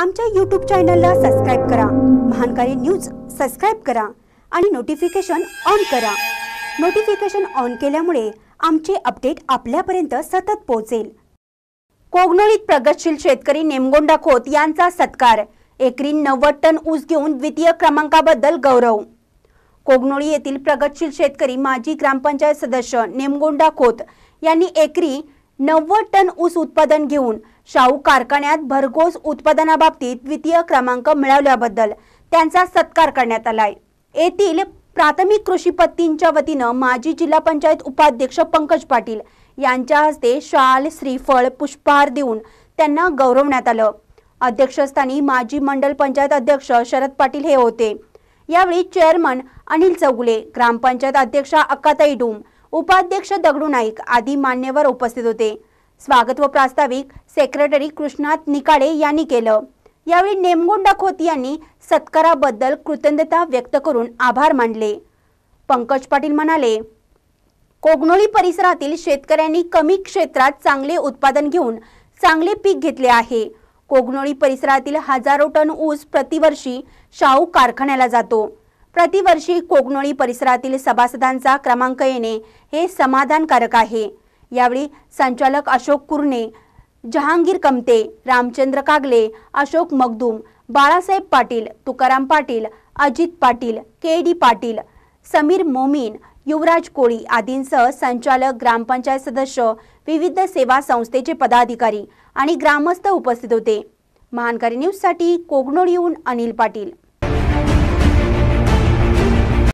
आमच्या यूट्यूब चॅनलला सबस्क्राईब करा महानकारी न्यूज सबस्क्राईब करा आणि नोटिफिकेशन ऑन करा नोटिफिकेशन ऑन केल्यामुळे आमचे अपडेट आपल्यापर्यंत सतत पोहोचेल कोगनोळीत प्रगतशील शेतकरी नेमगोंडा खोत यांचा सत्कार एकरी नव्वद टन ऊस घेऊन द्वितीय क्रमांकाबद्दल गौरव कोगनोळी येथील प्रगतशील शेतकरी माजी ग्रामपंचायत सदस्य नेमगोंडा खोत यांनी एकरी नव्वद टन ऊस उत्पादन घेऊन शाहू कारखान्यात भरघोस उत्पादनाबाबतीत द्वितीय क्रमांक मिळवल्याबद्दल त्यांचा सत्कार करण्यात आलाय येथील प्राथमिक कृषी वतीनं माजी जिल्हा पंचायत उपाध्यक्ष पंकज पाटील यांच्या हस्ते शाल श्रीफळ पुष्पहार देऊन त्यांना गौरवण्यात आलं अध्यक्षस्थानी माजी मंडल पंचायत अध्यक्ष शरद पाटील हे होते यावेळी चेअरमन अनिल चौगुले ग्रामपंचायत अध्यक्षा अक्काताई डूम उपाध्यक्ष दगडू नाईक आदी मान्यवर उपस्थित होते स्वागत व प्रास्ताविक सेक्रेटरी कृष्णात निकाळे यांनी केलं यावेळी नेमगुंडा खोत यांनी सत्काराबद्दल कृतज्ञता व्यक्त करून आभार मानले पंकज पाटील म्हणाले कोगनोळी परिसरातील शेतकऱ्यांनी कमी क्षेत्रात चांगले उत्पादन घेऊन चांगले पीक घेतले आहे कोगनोळी परिसरातील हजारो टन ऊस प्रतिवर्षी शाहू कारखान्याला जातो प्रतिवर्षी कोगनोळी परिसरातील सभासदांचा क्रमांक येणे हे समाधानकारक आहे यावेळी संचालक अशोक कुरणे जहांगीर कमते रामचंद्र कागले अशोक मगदूम बाळासाहेब पाटील तुकाराम पाटील अजित पाटील के डी पाटील समीर मोमीन युवराज कोळी आदींसह संचालक ग्रामपंचायत सदस्य विविध सेवा संस्थेचे पदाधिकारी आणि ग्रामस्थ उपस्थित होते महानकारी न्यूजसाठी कोगनोळीहून अनिल पाटील